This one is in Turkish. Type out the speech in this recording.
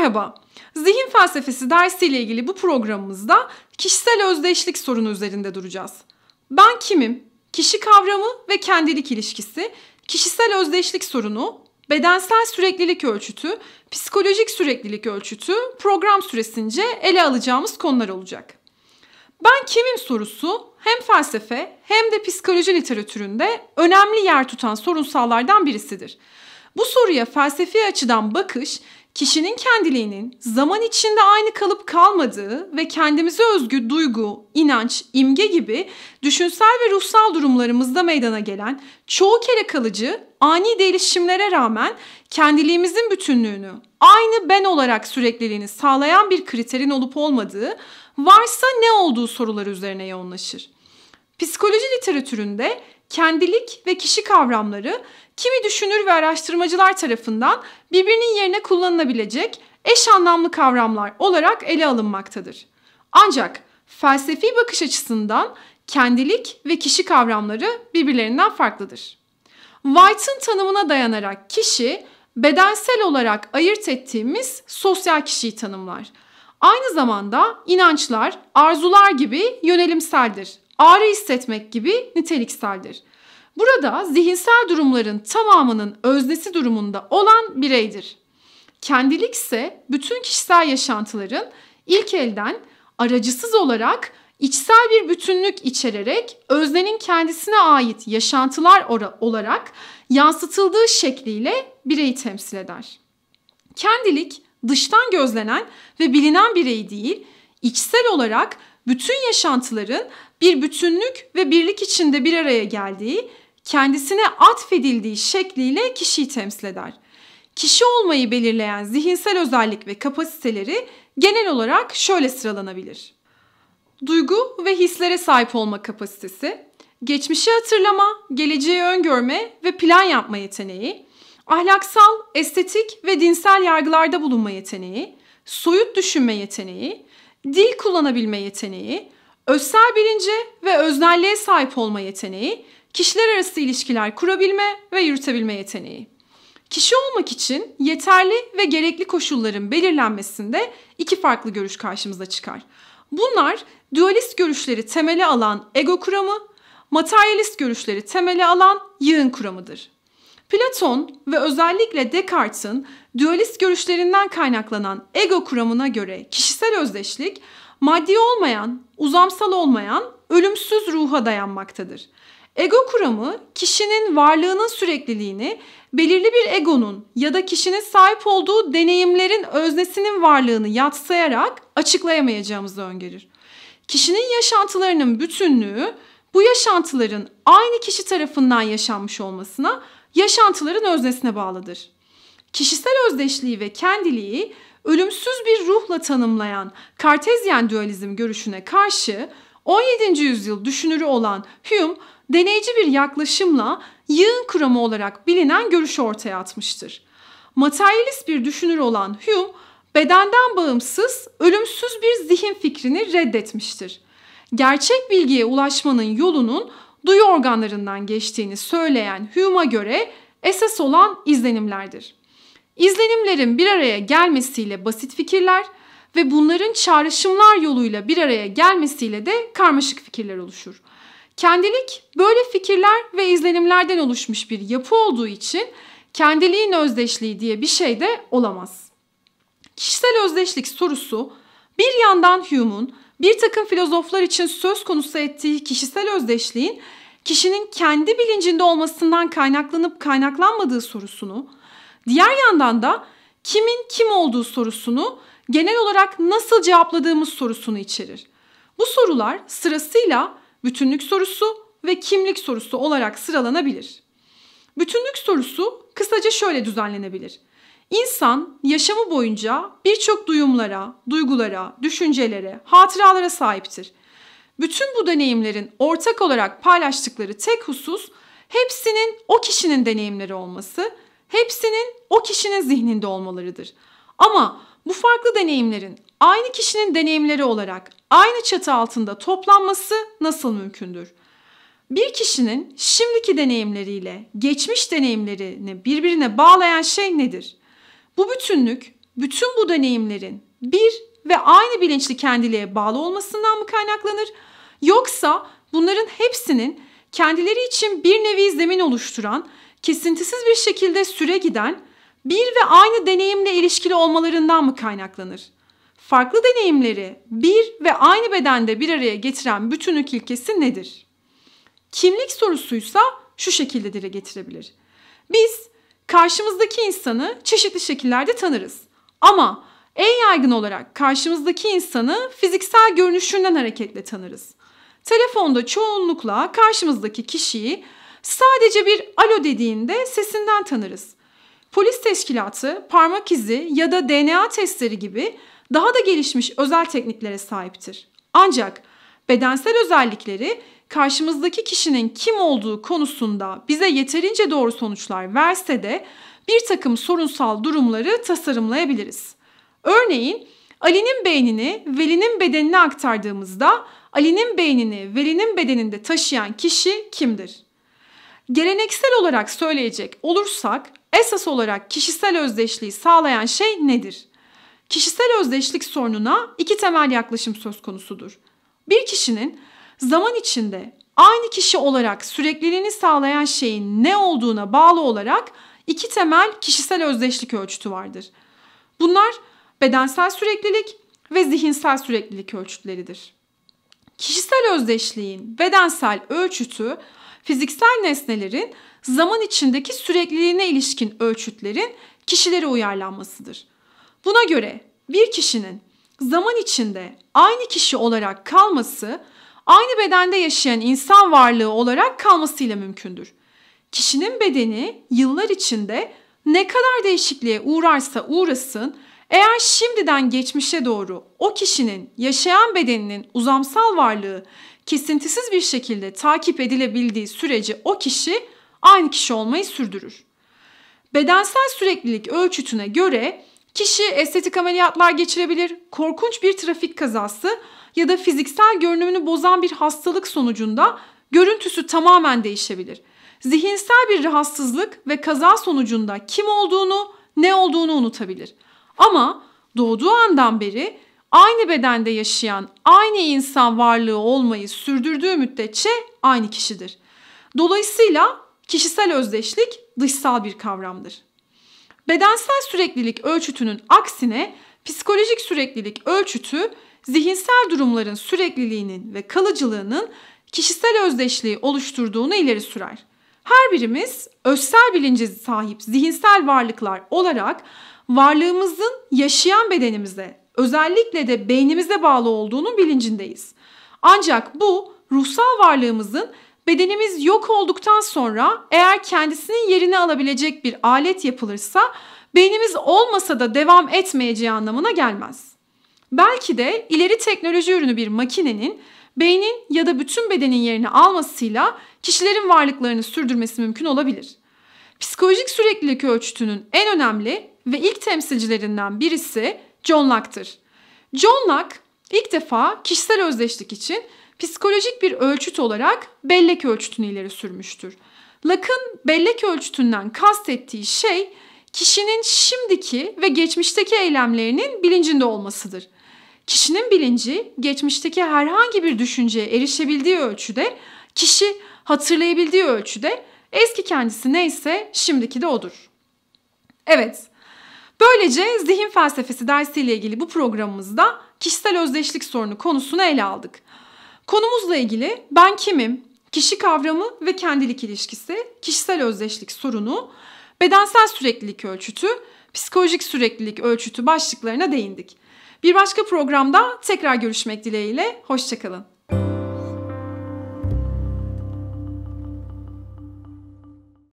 Merhaba. Zihin felsefesi dersiyle ilgili bu programımızda kişisel özdeşlik sorunu üzerinde duracağız. Ben kimim? Kişi kavramı ve kendilik ilişkisi, kişisel özdeşlik sorunu, bedensel süreklilik ölçütü, psikolojik süreklilik ölçütü program süresince ele alacağımız konular olacak. Ben kimim sorusu hem felsefe hem de psikoloji literatüründe önemli yer tutan sorunsallardan birisidir. Bu soruya felsefi açıdan bakış kişinin kendiliğinin zaman içinde aynı kalıp kalmadığı ve kendimize özgü duygu, inanç, imge gibi düşünsel ve ruhsal durumlarımızda meydana gelen çoğu kere kalıcı ani değişimlere rağmen kendiliğimizin bütünlüğünü, aynı ben olarak sürekliliğini sağlayan bir kriterin olup olmadığı, varsa ne olduğu soruları üzerine yoğunlaşır. Psikoloji literatüründe kendilik ve kişi kavramları kimi düşünür ve araştırmacılar tarafından birbirinin yerine kullanılabilecek eş anlamlı kavramlar olarak ele alınmaktadır. Ancak felsefi bakış açısından kendilik ve kişi kavramları birbirlerinden farklıdır. White'ın tanımına dayanarak kişi bedensel olarak ayırt ettiğimiz sosyal kişiyi tanımlar. Aynı zamanda inançlar arzular gibi yönelimseldir. Ağrı hissetmek gibi nitelikseldir. Burada zihinsel durumların tamamının öznesi durumunda olan bireydir. Kendilik ise bütün kişisel yaşantıların ilk elden aracısız olarak içsel bir bütünlük içererek öznenin kendisine ait yaşantılar olarak yansıtıldığı şekliyle bireyi temsil eder. Kendilik dıştan gözlenen ve bilinen birey değil, içsel olarak bütün yaşantıların bir bütünlük ve birlik içinde bir araya geldiği, kendisine atfedildiği şekliyle kişiyi temsil eder. Kişi olmayı belirleyen zihinsel özellik ve kapasiteleri genel olarak şöyle sıralanabilir. Duygu ve hislere sahip olma kapasitesi, geçmişi hatırlama, geleceği öngörme ve plan yapma yeteneği, ahlaksal, estetik ve dinsel yargılarda bulunma yeteneği, soyut düşünme yeteneği, dil kullanabilme yeteneği, özsel bilince ve öznelliğe sahip olma yeteneği, kişiler arası ilişkiler kurabilme ve yürütebilme yeteneği. Kişi olmak için yeterli ve gerekli koşulların belirlenmesinde iki farklı görüş karşımıza çıkar. Bunlar dualist görüşleri temeli alan ego kuramı, materyalist görüşleri temeli alan yığın kuramıdır. Platon ve özellikle Descartes'in dualist görüşlerinden kaynaklanan ego kuramına göre kişisel özdeşlik maddi olmayan, uzamsal olmayan, ölümsüz ruha dayanmaktadır. Ego kuramı kişinin varlığının sürekliliğini, belirli bir egonun ya da kişinin sahip olduğu deneyimlerin öznesinin varlığını yatsayarak açıklayamayacağımızı öngörür. Kişinin yaşantılarının bütünlüğü bu yaşantıların aynı kişi tarafından yaşanmış olmasına yaşantıların öznesine bağlıdır. Kişisel özdeşliği ve kendiliği ölümsüz bir ruhla tanımlayan Kartezyen dualizm görüşüne karşı 17. yüzyıl düşünürü olan Hume deneyici bir yaklaşımla yığın kuramı olarak bilinen görüşü ortaya atmıştır. Materyalist bir düşünür olan Hume bedenden bağımsız, ölümsüz bir zihin fikrini reddetmiştir. Gerçek bilgiye ulaşmanın yolunun duyu organlarından geçtiğini söyleyen Hume'a göre esas olan izlenimlerdir. İzlenimlerin bir araya gelmesiyle basit fikirler ve bunların çağrışımlar yoluyla bir araya gelmesiyle de karmaşık fikirler oluşur. Kendilik böyle fikirler ve izlenimlerden oluşmuş bir yapı olduğu için kendiliğin özdeşliği diye bir şey de olamaz. Kişisel özdeşlik sorusu bir yandan Hume'un bir takım filozoflar için söz konusu ettiği kişisel özdeşliğin kişinin kendi bilincinde olmasından kaynaklanıp kaynaklanmadığı sorusunu, diğer yandan da kimin kim olduğu sorusunu, genel olarak nasıl cevapladığımız sorusunu içerir. Bu sorular sırasıyla bütünlük sorusu ve kimlik sorusu olarak sıralanabilir. Bütünlük sorusu kısaca şöyle düzenlenebilir. İnsan yaşamı boyunca birçok duyumlara, duygulara, düşüncelere, hatıralara sahiptir. Bütün bu deneyimlerin ortak olarak paylaştıkları tek husus hepsinin o kişinin deneyimleri olması, hepsinin o kişinin zihninde olmalarıdır. Ama bu farklı deneyimlerin aynı kişinin deneyimleri olarak aynı çatı altında toplanması nasıl mümkündür? Bir kişinin şimdiki deneyimleriyle geçmiş deneyimlerini birbirine bağlayan şey nedir? Bu bütünlük bütün bu deneyimlerin bir ve aynı bilinçli kendiliğe bağlı olmasından mı kaynaklanır Yoksa bunların hepsinin kendileri için bir nevi zemin oluşturan, kesintisiz bir şekilde süre giden bir ve aynı deneyimle ilişkili olmalarından mı kaynaklanır? Farklı deneyimleri bir ve aynı bedende bir araya getiren bütünlük ilkesi nedir? Kimlik sorusuysa şu şekilde dile getirebilir. Biz karşımızdaki insanı çeşitli şekillerde tanırız. Ama en yaygın olarak karşımızdaki insanı fiziksel görünüşünden hareketle tanırız. Telefonda çoğunlukla karşımızdaki kişiyi sadece bir alo dediğinde sesinden tanırız. Polis teşkilatı parmak izi ya da DNA testleri gibi daha da gelişmiş özel tekniklere sahiptir. Ancak bedensel özellikleri karşımızdaki kişinin kim olduğu konusunda bize yeterince doğru sonuçlar verse de bir takım sorunsal durumları tasarımlayabiliriz. Örneğin Ali'nin beynini Veli'nin bedenine aktardığımızda Ali'nin beynini Veli'nin bedeninde taşıyan kişi kimdir? Geleneksel olarak söyleyecek olursak esas olarak kişisel özdeşliği sağlayan şey nedir? Kişisel özdeşlik sorununa iki temel yaklaşım söz konusudur. Bir kişinin zaman içinde aynı kişi olarak sürekliliğini sağlayan şeyin ne olduğuna bağlı olarak iki temel kişisel özdeşlik ölçütü vardır. Bunlar bedensel süreklilik ve zihinsel süreklilik ölçütleridir kişisel özdeşliğin bedensel ölçütü fiziksel nesnelerin zaman içindeki sürekliliğine ilişkin ölçütlerin kişilere uyarlanmasıdır. Buna göre bir kişinin zaman içinde aynı kişi olarak kalması, aynı bedende yaşayan insan varlığı olarak kalmasıyla mümkündür. Kişinin bedeni yıllar içinde ne kadar değişikliğe uğrarsa uğrasın eğer şimdiden geçmişe doğru o kişinin yaşayan bedeninin uzamsal varlığı kesintisiz bir şekilde takip edilebildiği sürece o kişi aynı kişi olmayı sürdürür. Bedensel süreklilik ölçütüne göre kişi estetik ameliyatlar geçirebilir, korkunç bir trafik kazası ya da fiziksel görünümünü bozan bir hastalık sonucunda görüntüsü tamamen değişebilir. Zihinsel bir rahatsızlık ve kaza sonucunda kim olduğunu, ne olduğunu unutabilir.'' Ama doğduğu andan beri aynı bedende yaşayan aynı insan varlığı olmayı sürdürdüğü müddetçe aynı kişidir. Dolayısıyla kişisel özdeşlik dışsal bir kavramdır. Bedensel süreklilik ölçütünün aksine psikolojik süreklilik ölçütü zihinsel durumların sürekliliğinin ve kalıcılığının kişisel özdeşliği oluşturduğunu ileri sürer. Her birimiz özsel bilince sahip zihinsel varlıklar olarak varlığımızın yaşayan bedenimize, özellikle de beynimize bağlı olduğunu bilincindeyiz. Ancak bu ruhsal varlığımızın bedenimiz yok olduktan sonra eğer kendisinin yerini alabilecek bir alet yapılırsa beynimiz olmasa da devam etmeyeceği anlamına gelmez. Belki de ileri teknoloji ürünü bir makinenin beynin ya da bütün bedenin yerini almasıyla kişilerin varlıklarını sürdürmesi mümkün olabilir. Psikolojik süreklilik ölçütünün en önemli ve ilk temsilcilerinden birisi John Locke'tır. John Locke ilk defa kişisel özdeşlik için psikolojik bir ölçüt olarak bellek ölçütünü ileri sürmüştür. Locke'ın bellek ölçütünden kastettiği şey kişinin şimdiki ve geçmişteki eylemlerinin bilincinde olmasıdır. Kişinin bilinci geçmişteki herhangi bir düşünceye erişebildiği ölçüde, kişi hatırlayabildiği ölçüde eski kendisi neyse şimdiki de odur. Evet, Böylece zihin felsefesi dersiyle ilgili bu programımızda kişisel özdeşlik sorunu konusunu ele aldık. Konumuzla ilgili ben kimim, kişi kavramı ve kendilik ilişkisi, kişisel özdeşlik sorunu, bedensel süreklilik ölçütü, psikolojik süreklilik ölçütü başlıklarına değindik. Bir başka programda tekrar görüşmek dileğiyle, hoşçakalın.